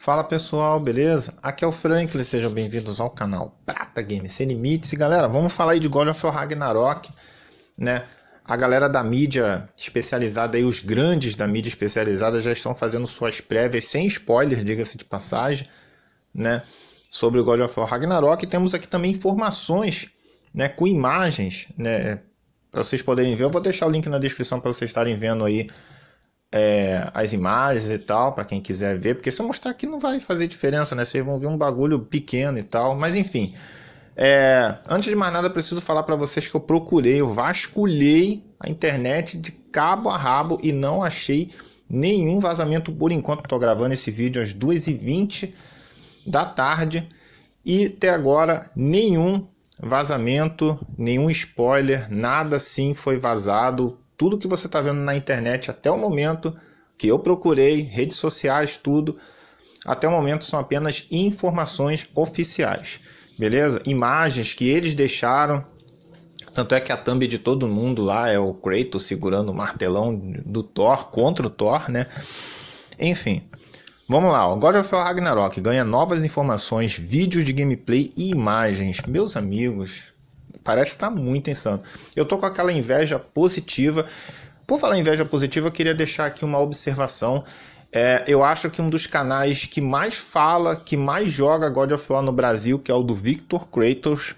Fala pessoal, beleza? Aqui é o Franklin, sejam bem-vindos ao canal Prata Games Sem Limites. E galera, vamos falar aí de God of War Ragnarok, né? A galera da mídia especializada aí, os grandes da mídia especializada já estão fazendo suas prévias sem spoilers, diga-se de passagem, né? Sobre o God of War Ragnarok. E temos aqui também informações, né? Com imagens, né? Para vocês poderem ver, eu vou deixar o link na descrição para vocês estarem vendo aí é, as imagens e tal, para quem quiser ver, porque se eu mostrar aqui não vai fazer diferença, né? Vocês vão ver um bagulho pequeno e tal, mas enfim. É, antes de mais nada, preciso falar para vocês que eu procurei, eu vasculhei a internet de cabo a rabo e não achei nenhum vazamento por enquanto. Estou gravando esse vídeo às 2h20 da tarde e até agora nenhum vazamento, nenhum spoiler, nada assim foi vazado tudo que você está vendo na internet até o momento que eu procurei, redes sociais, tudo, até o momento são apenas informações oficiais, beleza? Imagens que eles deixaram. Tanto é que a thumb de todo mundo lá é o Kratos segurando o martelão do Thor contra o Thor, né? Enfim, Vamos lá, agora of War Ragnarok ganha novas informações, vídeos de gameplay e imagens. Meus amigos, Parece estar tá muito insano. Eu tô com aquela inveja positiva. Por falar em inveja positiva, eu queria deixar aqui uma observação. É, eu acho que um dos canais que mais fala, que mais joga God of War no Brasil, que é o do Victor Kratos,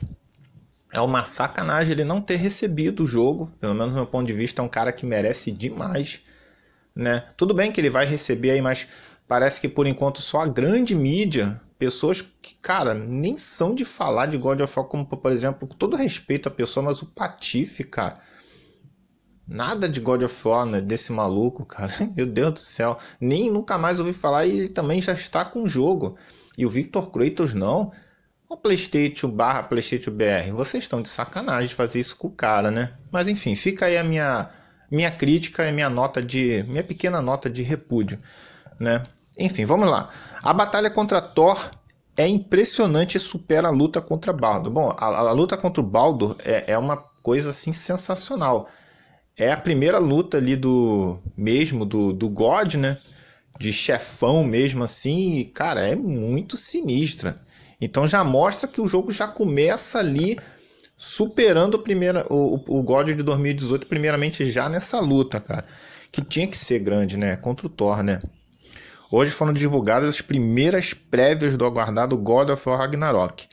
é uma sacanagem ele não ter recebido o jogo. Pelo menos do meu ponto de vista, é um cara que merece demais. Né? Tudo bem que ele vai receber aí, mas parece que por enquanto só a grande mídia pessoas que, cara, nem são de falar de God of War, como, por exemplo, com todo respeito à pessoa, mas o Patife, cara. Nada de God of War, né? Desse maluco, cara. Meu Deus do céu. Nem nunca mais ouvi falar e ele também já está com o jogo. E o Victor Kratos não. O PlayStation barra PlayStation BR. Vocês estão de sacanagem de fazer isso com o cara, né? Mas enfim, fica aí a minha, minha crítica e minha nota de. minha pequena nota de repúdio, né? Enfim, vamos lá. A batalha contra Thor é impressionante e supera a luta contra Baldo. Bom, a, a luta contra o Baldo é, é uma coisa assim sensacional. É a primeira luta ali do mesmo do, do God, né? De chefão mesmo assim, e, cara, é muito sinistra. Então já mostra que o jogo já começa ali superando o primeiro o, o God de 2018 primeiramente já nessa luta, cara, que tinha que ser grande, né, contra o Thor, né? Hoje foram divulgadas as primeiras prévias do aguardado God of War Ragnarok.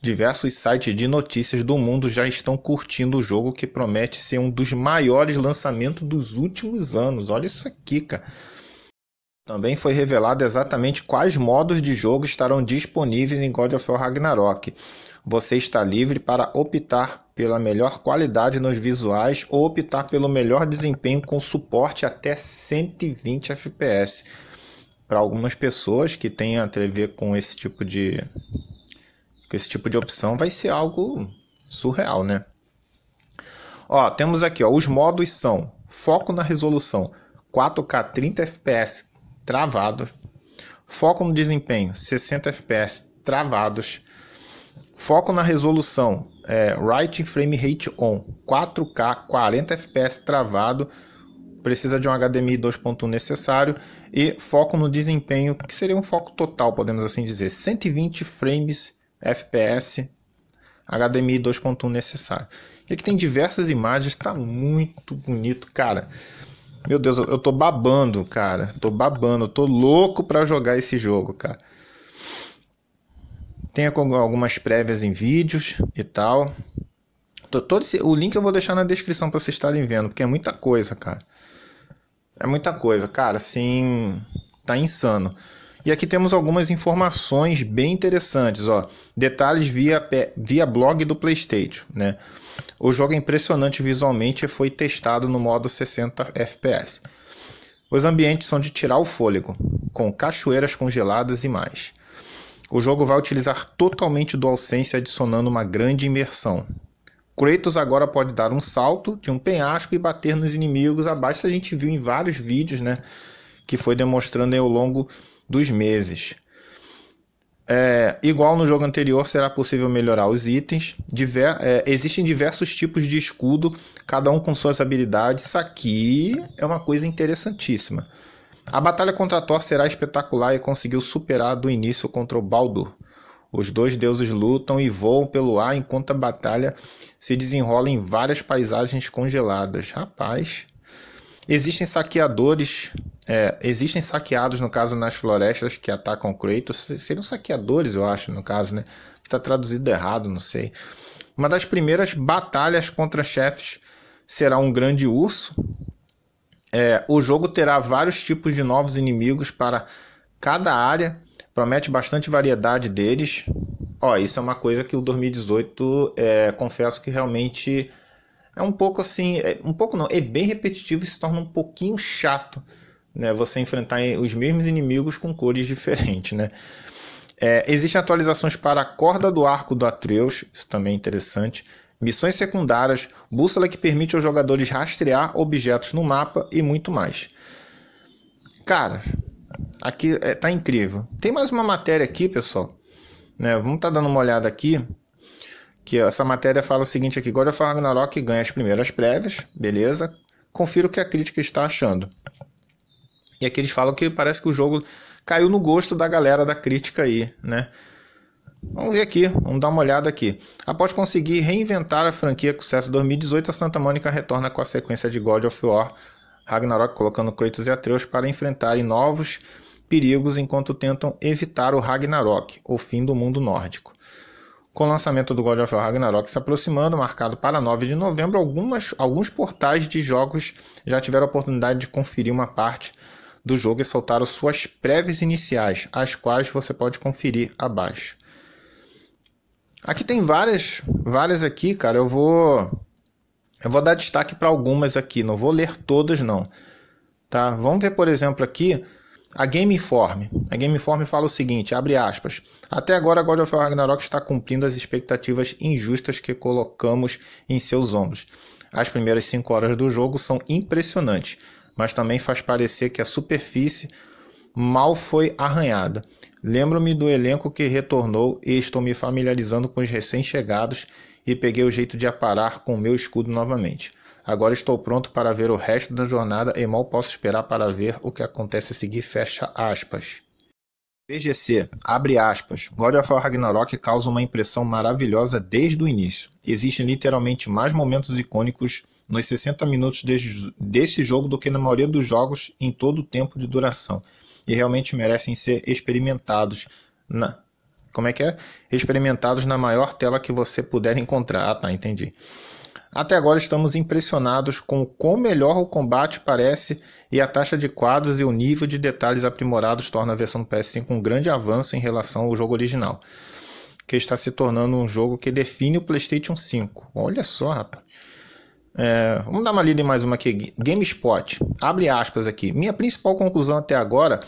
Diversos sites de notícias do mundo já estão curtindo o jogo que promete ser um dos maiores lançamentos dos últimos anos. Olha isso aqui, cara. Também foi revelado exatamente quais modos de jogo estarão disponíveis em God of War Ragnarok. Você está livre para optar pela melhor qualidade nos visuais ou optar pelo melhor desempenho com suporte até 120 FPS para algumas pessoas que têm a TV com esse tipo de com esse tipo de opção vai ser algo surreal, né? Ó, temos aqui, ó, os modos são foco na resolução 4K 30 FPS travados, foco no desempenho 60 FPS travados, foco na resolução é, write frame rate on 4K 40 FPS travado precisa de um HDMI 2.1 necessário e foco no desempenho, que seria um foco total, podemos assim dizer, 120 frames FPS, HDMI 2.1 necessário. E aqui tem diversas imagens, tá muito bonito, cara. Meu Deus, eu tô babando, cara. Tô babando, tô louco para jogar esse jogo, cara. Tem algumas prévias em vídeos e tal. Todo esse, o link eu vou deixar na descrição para vocês estarem vendo, porque é muita coisa, cara. É muita coisa, cara, assim, tá insano. E aqui temos algumas informações bem interessantes, ó. Detalhes via, via blog do PlayStation, né? O jogo é impressionante visualmente e foi testado no modo 60 FPS. Os ambientes são de tirar o fôlego, com cachoeiras congeladas e mais. O jogo vai utilizar totalmente DualSense, adicionando uma grande imersão. Kratos agora pode dar um salto de um penhasco e bater nos inimigos abaixo. A gente viu em vários vídeos, né? Que foi demonstrando ao longo dos meses. É, igual no jogo anterior, será possível melhorar os itens. Diver, é, existem diversos tipos de escudo, cada um com suas habilidades. Isso aqui é uma coisa interessantíssima. A batalha contra Thor será espetacular e conseguiu superar do início contra o Baldur. Os dois deuses lutam e voam pelo ar enquanto a batalha se desenrola em várias paisagens congeladas. Rapaz. Existem saqueadores, é, existem saqueados, no caso, nas florestas que atacam Kratos. Seriam saqueadores, eu acho, no caso, né? Está traduzido errado, não sei. Uma das primeiras batalhas contra chefes será um grande urso. É, o jogo terá vários tipos de novos inimigos para cada área Promete bastante variedade deles. Ó, isso é uma coisa que o 2018 é, confesso que realmente é um pouco assim, é, um pouco não, é bem repetitivo e se torna um pouquinho chato, né? Você enfrentar os mesmos inimigos com cores diferentes, né? É, existem atualizações para a corda do arco do Atreus, isso também é interessante. Missões secundárias, bússola que permite aos jogadores rastrear objetos no mapa e muito mais. Cara, Aqui é, tá incrível. Tem mais uma matéria aqui, pessoal. Né? Vamos tá dando uma olhada aqui. Que essa matéria fala o seguinte aqui: God of War Ragnarok ganha as primeiras prévias, beleza? Confira o que a crítica está achando. E aqui eles falam que parece que o jogo caiu no gosto da galera da crítica aí, né? Vamos ver aqui, vamos dar uma olhada aqui. Após conseguir reinventar a franquia com sucesso 2018, a Santa Mônica retorna com a sequência de God of War Ragnarok colocando Kratos e Atreus para enfrentarem novos perigos enquanto tentam evitar o Ragnarok, o fim do mundo nórdico. Com o lançamento do God of War Ragnarok se aproximando, marcado para 9 de novembro, algumas, alguns portais de jogos já tiveram a oportunidade de conferir uma parte do jogo e soltaram suas prévias iniciais, as quais você pode conferir abaixo. Aqui tem várias, várias aqui, cara. Eu vou eu vou dar destaque para algumas aqui, não vou ler todas não. Tá? Vamos ver, por exemplo, aqui a Game Inform. A Game Inform fala o seguinte, abre aspas: "Até agora God of War Ragnarok está cumprindo as expectativas injustas que colocamos em seus ombros. As primeiras 5 horas do jogo são impressionantes, mas também faz parecer que a superfície mal foi arranhada. Lembro-me do elenco que retornou e estou me familiarizando com os recém-chegados e peguei o jeito de aparar com o meu escudo novamente. Agora estou pronto para ver o resto da jornada e mal posso esperar para ver o que acontece a seguir. Fecha aspas. BGC, abre aspas. God of War Ragnarok causa uma impressão maravilhosa desde o início. Existem literalmente mais momentos icônicos nos 60 minutos de, desse jogo do que na maioria dos jogos em todo o tempo de duração, e realmente merecem ser experimentados na, como é que é? Experimentados na maior tela que você puder encontrar. Ah, tá, entendi. Até agora estamos impressionados com o quão melhor o combate parece e a taxa de quadros e o nível de detalhes aprimorados torna a versão do PS5 um grande avanço em relação ao jogo original, que está se tornando um jogo que define o PlayStation 5. Olha só, rapaz. É, vamos dar uma lida em mais uma aqui. GameSpot. Abre aspas aqui. Minha principal conclusão até agora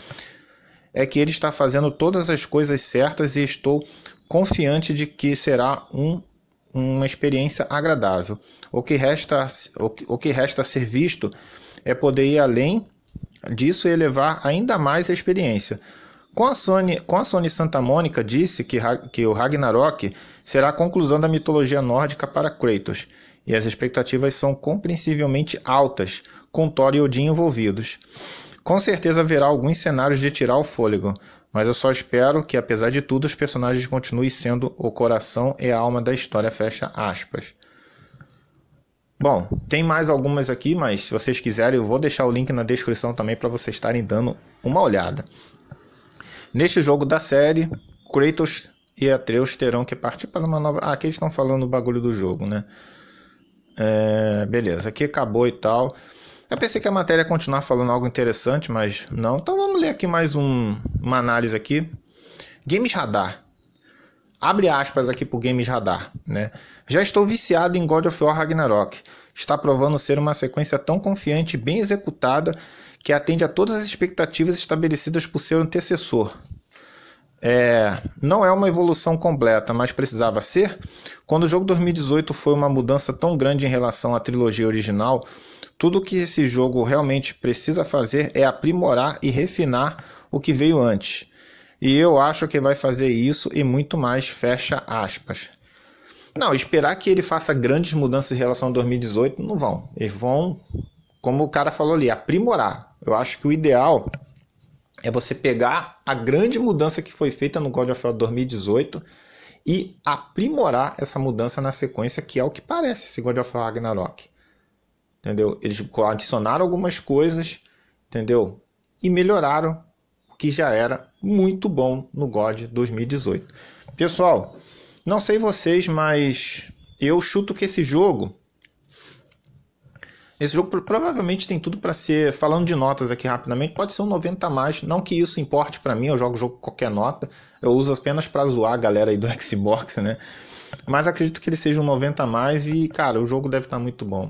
é que ele está fazendo todas as coisas certas e estou confiante de que será um, uma experiência agradável. O que, resta, o, que, o que resta a ser visto é poder ir além disso e elevar ainda mais a experiência. Com a Sony, com a Sony Santa Mônica disse que, que o Ragnarok será a conclusão da mitologia nórdica para Kratos e as expectativas são compreensivelmente altas, com Thor e Odin envolvidos. Com certeza haverá alguns cenários de tirar o fôlego, mas eu só espero que, apesar de tudo, os personagens continuem sendo o coração e a alma da história, fecha aspas. Bom, tem mais algumas aqui, mas se vocês quiserem, eu vou deixar o link na descrição também para vocês estarem dando uma olhada. Neste jogo da série, Kratos e Atreus terão que partir para uma nova. Ah, aqui eles estão falando o bagulho do jogo, né? É, beleza, aqui acabou e tal. Eu pensei que a matéria ia continuar falando algo interessante, mas não. Então vamos ler aqui mais um, uma análise aqui. Games Radar. Abre aspas aqui pro Games Radar, né? Já estou viciado em God of War Ragnarok. Está provando ser uma sequência tão confiante e bem executada que atende a todas as expectativas estabelecidas por seu antecessor. É, não é uma evolução completa, mas precisava ser. Quando o jogo 2018 foi uma mudança tão grande em relação à trilogia original, tudo que esse jogo realmente precisa fazer é aprimorar e refinar o que veio antes. E eu acho que vai fazer isso e muito mais, fecha aspas. Não, esperar que ele faça grandes mudanças em relação a 2018 não vão. Eles vão, como o cara falou ali, aprimorar. Eu acho que o ideal é você pegar a grande mudança que foi feita no God of War 2018 e aprimorar essa mudança na sequência, que é o que parece esse God of War Ragnarok. Entendeu? Eles adicionaram algumas coisas, entendeu? E melhoraram o que já era muito bom no God 2018. Pessoal, não sei vocês, mas eu chuto que esse jogo esse jogo provavelmente tem tudo para ser, falando de notas aqui rapidamente, pode ser um 90 a mais, não que isso importe para mim, eu jogo o jogo com qualquer nota, eu uso apenas para zoar a galera aí do Xbox, né? Mas acredito que ele seja um 90 a mais e, cara, o jogo deve estar tá muito bom.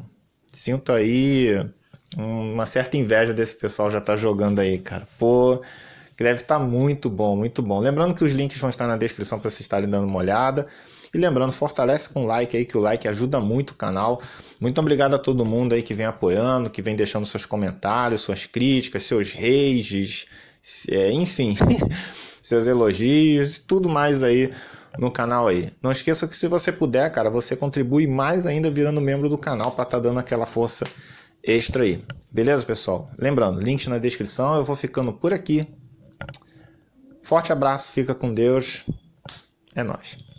Sinto aí uma certa inveja desse pessoal já tá jogando aí, cara. Pô, deve estar tá muito bom, muito bom. Lembrando que os links vão estar na descrição para vocês estarem dando uma olhada. E lembrando, fortalece com like aí, que o like ajuda muito o canal. Muito obrigado a todo mundo aí que vem apoiando, que vem deixando seus comentários, suas críticas, seus rages, é, enfim, seus elogios, tudo mais aí no canal aí. Não esqueça que se você puder, cara, você contribui mais ainda virando membro do canal para estar tá dando aquela força extra aí. Beleza, pessoal? Lembrando, links na descrição, eu vou ficando por aqui. Forte abraço, fica com Deus. É nós.